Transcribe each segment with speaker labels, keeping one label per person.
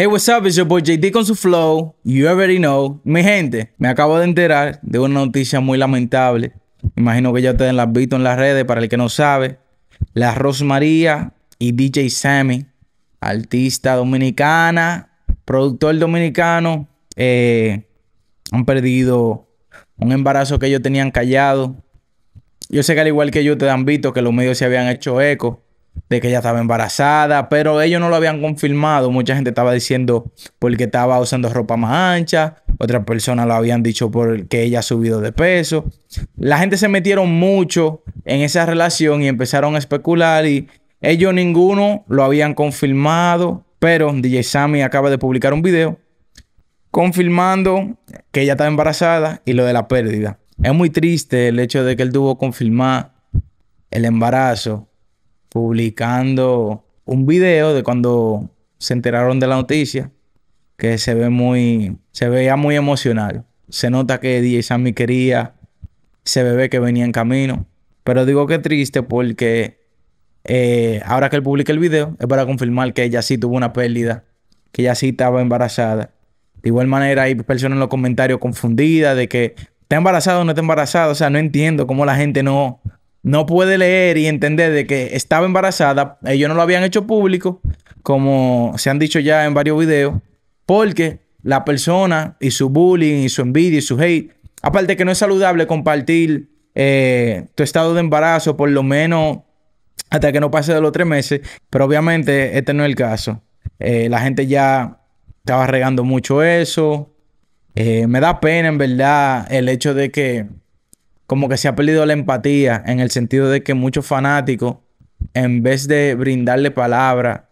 Speaker 1: Hey, what's up? It's your boy JD con su flow. You already know. Mi gente, me acabo de enterar de una noticia muy lamentable. Imagino que ya te la han visto en las redes, para el que no sabe. La Rosmaría y DJ Sammy, artista dominicana, productor dominicano, eh, han perdido un embarazo que ellos tenían callado. Yo sé que al igual que yo, te han visto que los medios se habían hecho eco de que ella estaba embarazada, pero ellos no lo habían confirmado. Mucha gente estaba diciendo porque estaba usando ropa más ancha, otras personas lo habían dicho porque ella ha subido de peso. La gente se metieron mucho en esa relación y empezaron a especular y ellos ninguno lo habían confirmado, pero DJ Sammy acaba de publicar un video confirmando que ella estaba embarazada y lo de la pérdida. Es muy triste el hecho de que él tuvo que confirmar el embarazo publicando un video de cuando se enteraron de la noticia, que se ve muy, se veía muy emocional. Se nota que DJ Sammy quería se bebé que venía en camino. Pero digo que triste porque eh, ahora que él publica el video es para confirmar que ella sí tuvo una pérdida, que ella sí estaba embarazada. De igual manera hay personas en los comentarios confundidas de que está embarazada o no está embarazada. O sea, no entiendo cómo la gente no, no puede leer y entender de que estaba embarazada, ellos no lo habían hecho público, como se han dicho ya en varios videos, porque la persona y su bullying y su envidia y su hate, aparte que no es saludable compartir eh, tu estado de embarazo por lo menos hasta que no pase de los tres meses, pero obviamente este no es el caso. Eh, la gente ya estaba regando mucho eso. Eh, me da pena en verdad el hecho de que como que se ha perdido la empatía en el sentido de que muchos fanáticos, en vez de brindarle palabras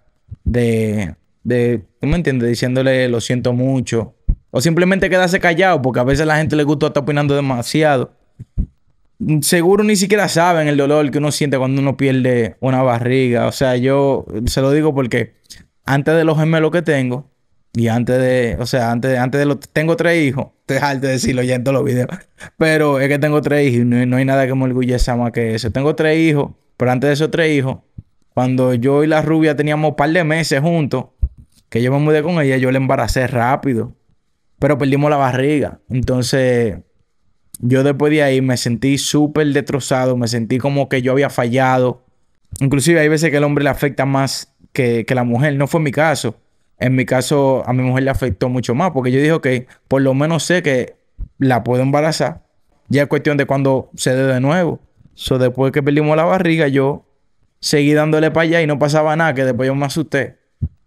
Speaker 1: de, de, ¿tú me entiendes? Diciéndole lo siento mucho, o simplemente quedarse callado, porque a veces a la gente le gusta estar opinando demasiado. Seguro ni siquiera saben el dolor que uno siente cuando uno pierde una barriga. O sea, yo se lo digo porque antes de los gemelos que tengo, y antes de, o sea, antes de, antes de los, tengo tres hijos, te de decirlo ya en todos los videos, pero es que tengo tres hijos y no, hay nada que me orgullece más que eso. Tengo tres hijos, pero antes de esos tres hijos, cuando yo y la rubia teníamos un par de meses juntos, que yo me mudé con ella, yo le embaracé rápido, pero perdimos la barriga. Entonces, yo después de ahí me sentí súper destrozado, me sentí como que yo había fallado. Inclusive hay veces que el hombre le afecta más que, que la mujer, no fue mi caso en mi caso, a mi mujer le afectó mucho más porque yo dije, que por lo menos sé que la puedo embarazar. Ya es cuestión de cuando se dé de nuevo. So, después que perdimos la barriga, yo seguí dándole para allá y no pasaba nada, que después yo me asusté.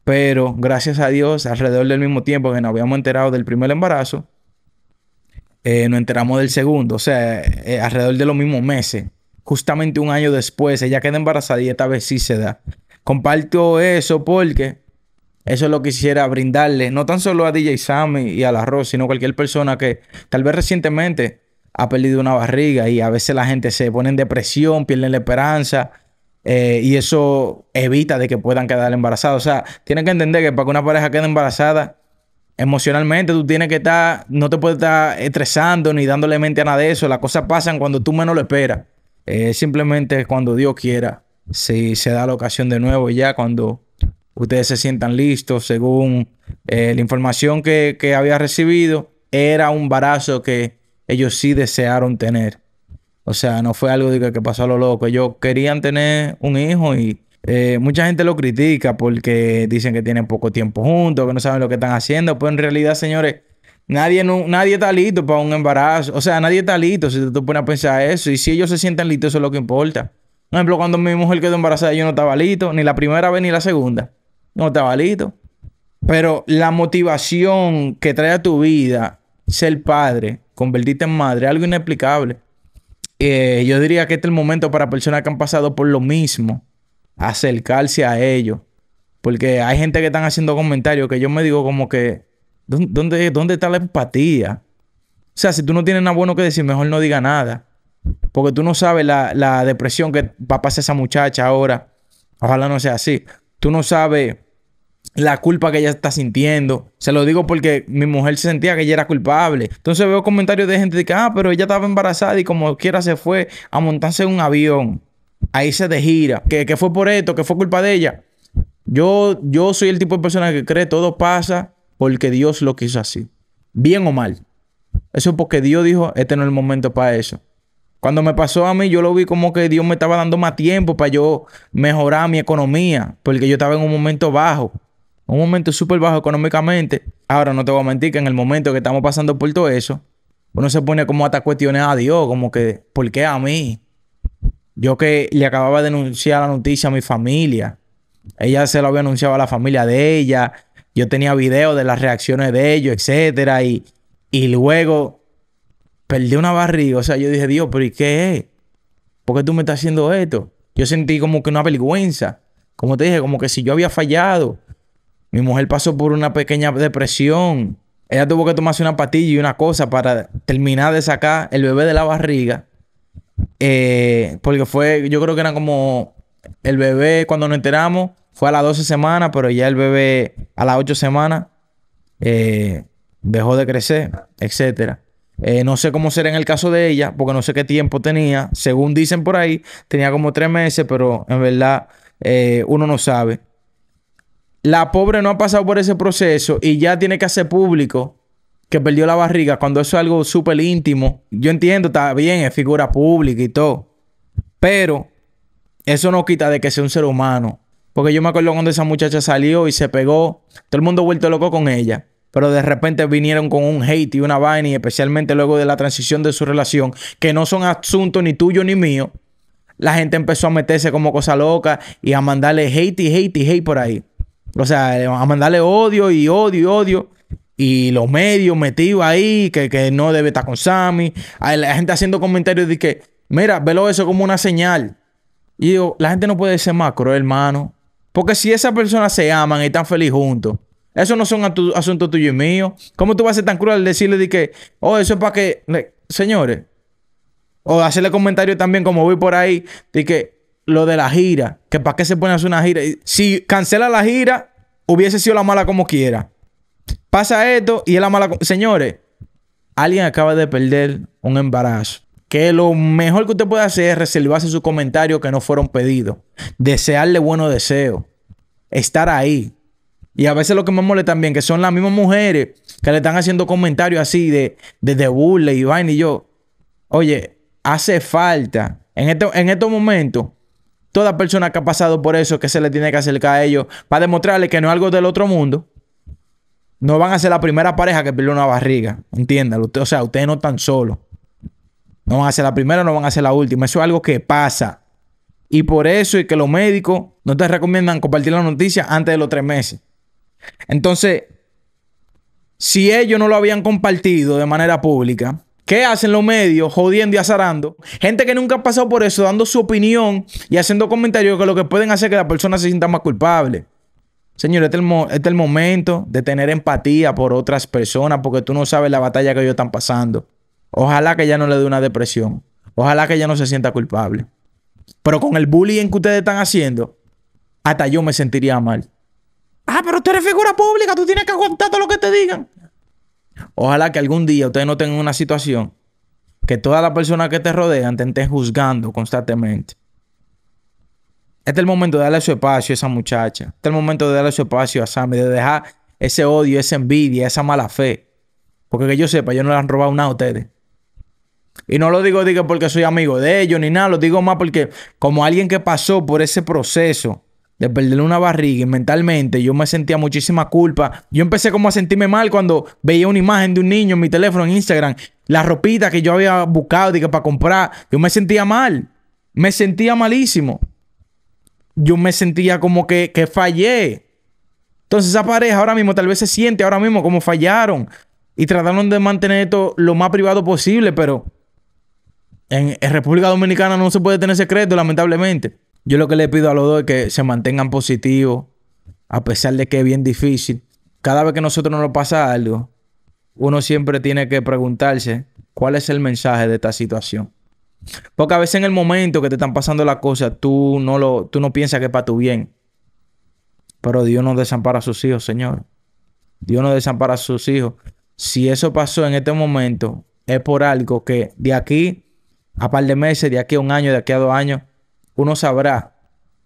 Speaker 1: Pero gracias a Dios, alrededor del mismo tiempo que nos habíamos enterado del primer embarazo, eh, nos enteramos del segundo, o sea, eh, alrededor de los mismos meses. Justamente un año después, ella queda embarazada y esta vez sí se da. Comparto eso porque eso es lo que quisiera brindarle, no tan solo a DJ Sammy y a La arroz, sino a cualquier persona que tal vez recientemente ha perdido una barriga y a veces la gente se pone en depresión, pierde la esperanza eh, y eso evita de que puedan quedar embarazados. O sea, tienen que entender que para que una pareja quede embarazada, emocionalmente tú tienes que estar, no te puedes estar estresando ni dándole mente a nada de eso. Las cosas pasan cuando tú menos lo esperas. Eh, simplemente cuando Dios quiera, si se da la ocasión de nuevo, ya cuando ustedes se sientan listos según eh, la información que, había recibido, era un embarazo que ellos sí desearon tener. O sea, no fue algo de que, pasó a lo loco. Ellos querían tener un hijo y eh, mucha gente lo critica porque dicen que tienen poco tiempo juntos, que no saben lo que están haciendo. Pero en realidad, señores, nadie, nadie está listo para un embarazo. O sea, nadie está listo si tú pones a pensar eso. Y si ellos se sienten listos, eso es lo que importa. Por ejemplo, cuando mi mujer quedó embarazada, yo no estaba listo, ni la primera vez ni la segunda no valido, Pero la motivación que trae a tu vida ser padre, convertirte en madre, algo inexplicable. Eh, yo diría que este es el momento para personas que han pasado por lo mismo, acercarse a ellos. Porque hay gente que están haciendo comentarios que yo me digo como que, ¿dónde, dónde está la empatía? O sea, si tú no tienes nada bueno que decir, mejor no diga nada. Porque tú no sabes la, la depresión que va a pasar esa muchacha ahora. Ojalá no sea así. Tú no sabes la culpa que ella está sintiendo. Se lo digo porque mi mujer sentía que ella era culpable. Entonces veo comentarios de gente de que, ah, pero ella estaba embarazada y como quiera se fue a montarse en un avión. Ahí se de gira. Que, fue por esto, que fue culpa de ella. Yo, yo soy el tipo de persona que cree todo pasa porque Dios lo quiso así. Bien o mal. Eso porque Dios dijo, este no es el momento para eso. Cuando me pasó a mí, yo lo vi como que Dios me estaba dando más tiempo para yo mejorar mi economía, porque yo estaba en un momento bajo, un momento súper bajo económicamente. Ahora no te voy a mentir que en el momento que estamos pasando por todo eso, uno se pone como hasta cuestiones a Dios, como que, ¿por qué a mí? Yo que le acababa de denunciar la noticia a mi familia, ella se lo había anunciado a la familia de ella, yo tenía videos de las reacciones de ellos, etcétera, y, y luego perdí una barriga. O sea, yo dije, Dios, pero ¿y qué es? ¿Por qué tú me estás haciendo esto? Yo sentí como que una vergüenza. Como te dije, como que si yo había fallado. Mi mujer pasó por una pequeña depresión. Ella tuvo que tomarse una patilla y una cosa para terminar de sacar el bebé de la barriga. Eh, porque fue, yo creo que era como el bebé, cuando nos enteramos, fue a las 12 semanas, pero ya el bebé a las 8 semanas eh, dejó de crecer, etcétera. Eh, no sé cómo será en el caso de ella, porque no sé qué tiempo tenía. Según dicen por ahí, tenía como tres meses, pero en verdad eh, uno no sabe. La pobre no ha pasado por ese proceso y ya tiene que hacer público que perdió la barriga cuando eso es algo súper íntimo. Yo entiendo, está bien, es figura pública y todo. Pero eso no quita de que sea un ser humano. Porque yo me acuerdo cuando esa muchacha salió y se pegó. Todo el mundo vuelto loco con ella pero de repente vinieron con un hate y una vaina, y especialmente luego de la transición de su relación, que no son asuntos ni tuyo ni mío, la gente empezó a meterse como cosa loca y a mandarle hate y hate y hate por ahí. O sea, a mandarle odio y odio y odio. Y los medios metidos ahí, que, no debe estar con Sammy. la gente haciendo comentarios de que, mira, velo eso como una señal. Y digo, la gente no puede ser más cruel, hermano. Porque si esas personas se aman y están felices juntos, eso no son asuntos tuyos y míos. ¿Cómo tú vas a ser tan cruel decirle de que, oh, eso es para que. Señores. O hacerle comentario también, como voy por ahí, de que lo de la gira, que para qué se pone a hacer una gira. Si cancela la gira, hubiese sido la mala como quiera. Pasa esto y es la mala. Señores, alguien acaba de perder un embarazo que lo mejor que usted puede hacer es reservarse sus comentarios que no fueron pedidos, desearle buenos deseos, estar ahí, y a veces lo que me molesta también, que son las mismas mujeres que le están haciendo comentarios así de, de, y vaina. Y yo, oye, hace falta. En, este, en estos momentos, toda persona que ha pasado por eso, que se le tiene que acercar a ellos para demostrarle que no es algo del otro mundo. No van a ser la primera pareja que pierde una barriga. Entiéndalo. o sea, ustedes no están solos. No van a ser la primera, no van a ser la última. Eso es algo que pasa. Y por eso es que los médicos no te recomiendan compartir la noticia antes de los tres meses. Entonces, si ellos no lo habían compartido de manera pública, ¿Qué hacen los medios? Jodiendo y azarando. Gente que nunca ha pasado por eso, dando su opinión y haciendo comentarios que lo que pueden hacer es que la persona se sienta más culpable. Señor, este es, el este momento de tener empatía por otras personas porque tú no sabes la batalla que ellos están pasando. Ojalá que ella no le dé una depresión. Ojalá que ella no se sienta culpable. Pero con el bullying que ustedes están haciendo, hasta yo me sentiría mal. Ah, pero tú eres figura pública, tú tienes que aguantar todo lo que te digan. Ojalá que algún día ustedes no tengan una situación que todas las personas que te rodean te estén juzgando constantemente. Este es el momento de darle su espacio a esa muchacha. Este es el momento de darle su espacio a Sammy, de dejar ese odio, esa envidia, esa mala fe. Porque que yo sepa, yo no le han robado nada a ustedes. Y no lo digo, digo porque soy amigo de ellos ni nada, lo digo más porque como alguien que pasó por ese proceso de perderle una barriga y mentalmente yo me sentía muchísima culpa. Yo empecé como a sentirme mal cuando veía una imagen de un niño en mi teléfono, en Instagram, la ropita que yo había buscado que para comprar. Yo me sentía mal, me sentía malísimo. Yo me sentía como que, fallé. Entonces esa pareja ahora mismo tal vez se siente ahora mismo como fallaron y trataron de mantener esto lo más privado posible, pero en República Dominicana no se puede tener secreto, lamentablemente. Yo lo que le pido a los dos es que se mantengan positivos, a pesar de que es bien difícil. Cada vez que a nosotros nos pasa algo, uno siempre tiene que preguntarse cuál es el mensaje de esta situación. Porque a veces en el momento que te están pasando las cosas, tú no, lo, tú no piensas que es para tu bien. Pero Dios no desampara a sus hijos, Señor. Dios no desampara a sus hijos. Si eso pasó en este momento, es por algo que de aquí a par de meses, de aquí a un año, de aquí a dos años, uno sabrá,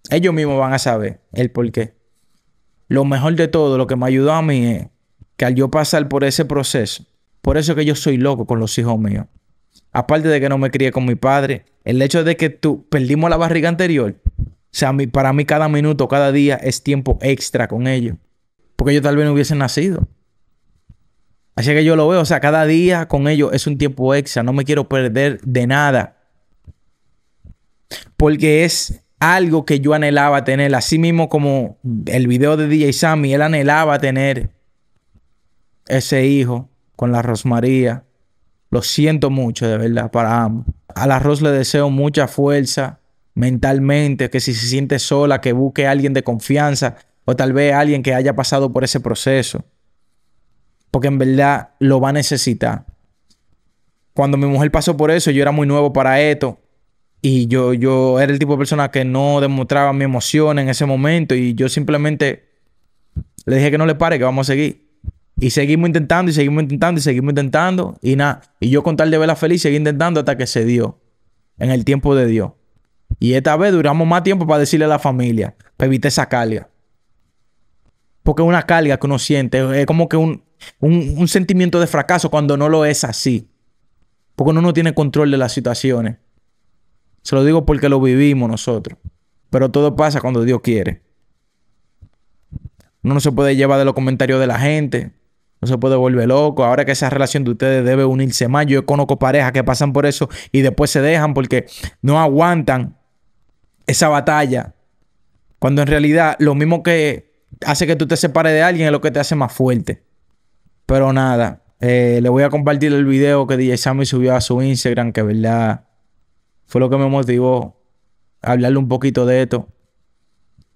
Speaker 1: ellos mismos van a saber el por qué. Lo mejor de todo, lo que me ayudó a mí es que al yo pasar por ese proceso, por eso que yo soy loco con los hijos míos. Aparte de que no me crié con mi padre, el hecho de que tú perdimos la barriga anterior, o sea, para mí cada minuto, cada día es tiempo extra con ellos. Porque ellos tal vez no hubiesen nacido. Así que yo lo veo, o sea, cada día con ellos es un tiempo extra, no me quiero perder de nada porque es algo que yo anhelaba tener, así mismo como el video de DJ Sammy, él anhelaba tener ese hijo con la Rosmaría. Lo siento mucho, de verdad, para ambos. A la Ros le deseo mucha fuerza mentalmente, que si se siente sola, que busque a alguien de confianza o tal vez alguien que haya pasado por ese proceso. Porque en verdad lo va a necesitar. Cuando mi mujer pasó por eso, yo era muy nuevo para esto. Y yo, yo era el tipo de persona que no demostraba mi emoción en ese momento y yo simplemente le dije que no le pare, que vamos a seguir. Y seguimos intentando y seguimos intentando y seguimos intentando y nada. Y yo con tal de verla feliz seguí intentando hasta que se dio, en el tiempo de Dios. Y esta vez duramos más tiempo para decirle a la familia, para pues evitar esa carga. Porque es una carga que uno siente, es como que un sentimiento de fracaso cuando no lo es así. Porque uno no tiene control de las situaciones. Se lo digo porque lo vivimos nosotros. Pero todo pasa cuando Dios quiere. Uno no se puede llevar de los comentarios de la gente. No se puede volver loco. Ahora que esa relación de ustedes debe unirse más. Yo conozco parejas que pasan por eso y después se dejan porque no aguantan esa batalla. Cuando en realidad lo mismo que hace que tú te separes de alguien es lo que te hace más fuerte. Pero nada, eh, le voy a compartir el video que DJ Sammy subió a su Instagram, que verdad fue lo que me motivó a hablarle un poquito de esto.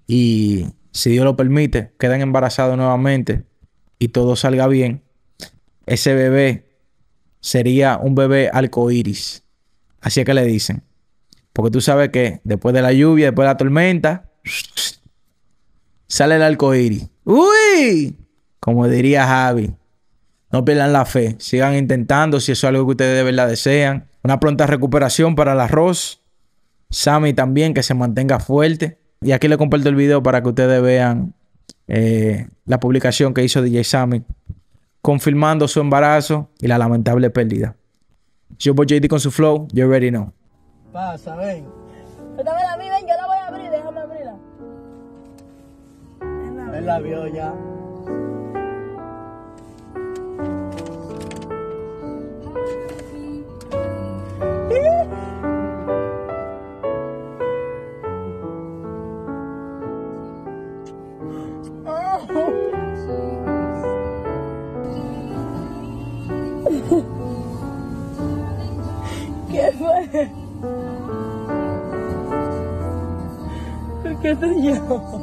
Speaker 1: Y si Dios lo permite, quedan embarazados nuevamente y todo salga bien, ese bebé sería un bebé arcoíris. Así es que le dicen. Porque tú sabes que después de la lluvia, después de la tormenta, sale el arcoíris. ¡Uy! Como diría Javi, no pierdan la fe, sigan intentando si eso es algo que ustedes de verdad desean. Una pronta recuperación para el arroz. Sammy también, que se mantenga fuerte. Y aquí le comparto el video para que ustedes vean eh, la publicación que hizo DJ Sammy confirmando su embarazo y la lamentable pérdida. Yo voy JD con su flow, you ready now. Pasa, yo la voy a abrir, déjame abrirla. vio ya. 啊！哦！呵呵，怎么回事？他怎么了？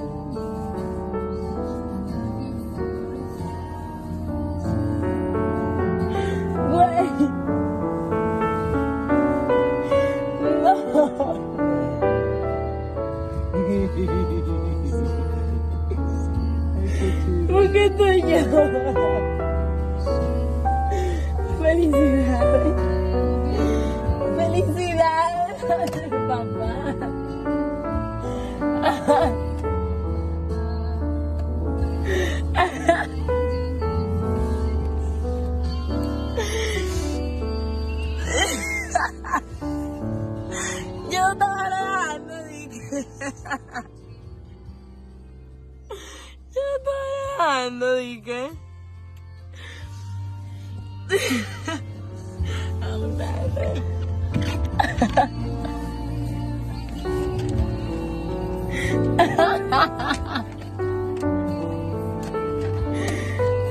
Speaker 1: Aludada.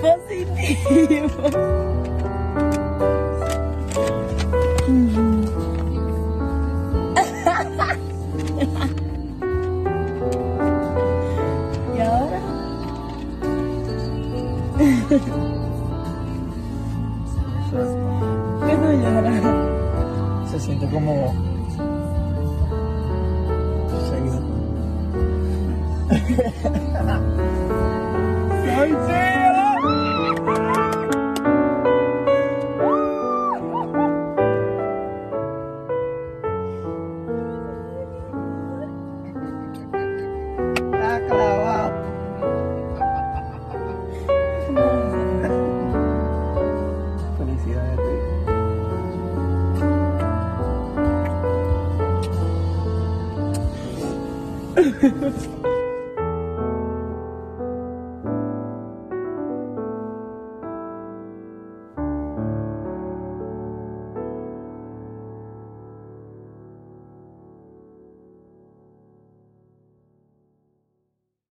Speaker 1: Positivo. e agora? se siente como seguido. ¡Ay, Ha ha ha.